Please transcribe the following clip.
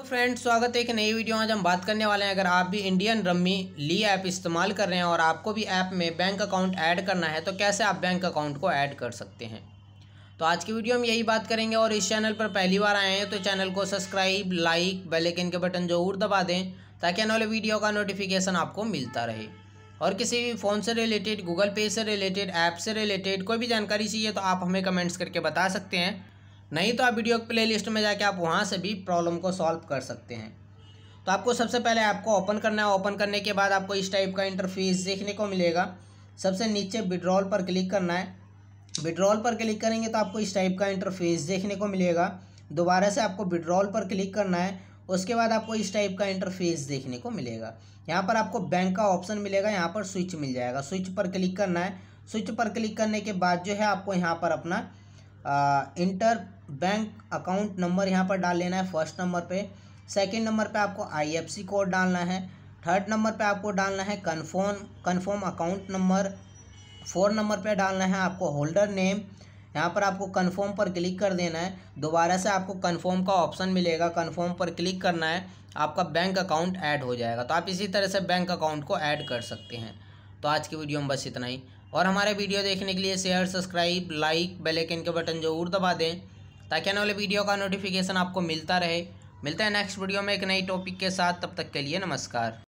तो फ्रेंड स्वागत है एक नई वीडियो आज हम बात करने वाले हैं अगर आप भी इंडियन रम्मी ली ऐप इस्तेमाल कर रहे हैं और आपको भी ऐप में बैंक अकाउंट ऐड करना है तो कैसे आप बैंक अकाउंट को ऐड कर सकते हैं तो आज की वीडियो हम यही बात करेंगे और इस चैनल पर पहली बार आए हैं तो चैनल को सब्सक्राइब लाइक बेलेकिन के बटन ज़रूर दबा दें ताकि आने वाले वीडियो का नोटिफिकेशन आपको मिलता रहे और किसी भी फ़ोन से रिलेटेड गूगल पे से रिलेटेड ऐप से रिलेटेड कोई भी जानकारी चाहिए तो आप हमें कमेंट्स करके बता सकते हैं नहीं तो आप वीडियो प्ले लिस्ट में जाके आप वहाँ से भी प्रॉब्लम को सॉल्व कर सकते हैं तो आपको सबसे पहले आपको ओपन करना है ओपन करने के बाद आपको इस टाइप का इंटरफेस देखने को मिलेगा सबसे नीचे विड्रॉल पर क्लिक करना है विड्रॉल पर क्लिक करेंगे तो आपको इस टाइप का इंटरफेस देखने को मिलेगा दोबारा से आपको विड्रॉल पर क्लिक करना है उसके बाद आपको इस टाइप का इंटरफेस देखने को मिलेगा यहाँ पर आपको बैंक का ऑप्शन मिलेगा यहाँ पर स्विच मिल जाएगा स्विच पर क्लिक करना है स्विच पर क्लिक करने के बाद जो है आपको यहाँ पर अपना इंटर बैंक अकाउंट नंबर यहाँ पर डाल लेना है फर्स्ट नंबर पे सेकंड नंबर पे आपको आईएफसी कोड डालना है थर्ड नंबर पे आपको डालना है confirm confirm account number four number पे डालना है आपको होल्डर नेम यहाँ पर आपको कन्फर्म पर क्लिक कर देना है दोबारा से आपको कन्फर्म का ऑप्शन मिलेगा कन्फर्म पर क्लिक करना है आपका बैंक अकाउंट ऐड हो जाएगा तो आप इसी तरह से बैंक अकाउंट को ऐड कर सकते हैं तो आज की वीडियो में बस इतना ही और हमारे वीडियो देखने के लिए share subscribe like bell icon के बटन जरूर दबा दें ताकि आने वाले वीडियो का नोटिफिकेशन आपको मिलता रहे मिलता है नेक्स्ट वीडियो में एक नई टॉपिक के साथ तब तक के लिए नमस्कार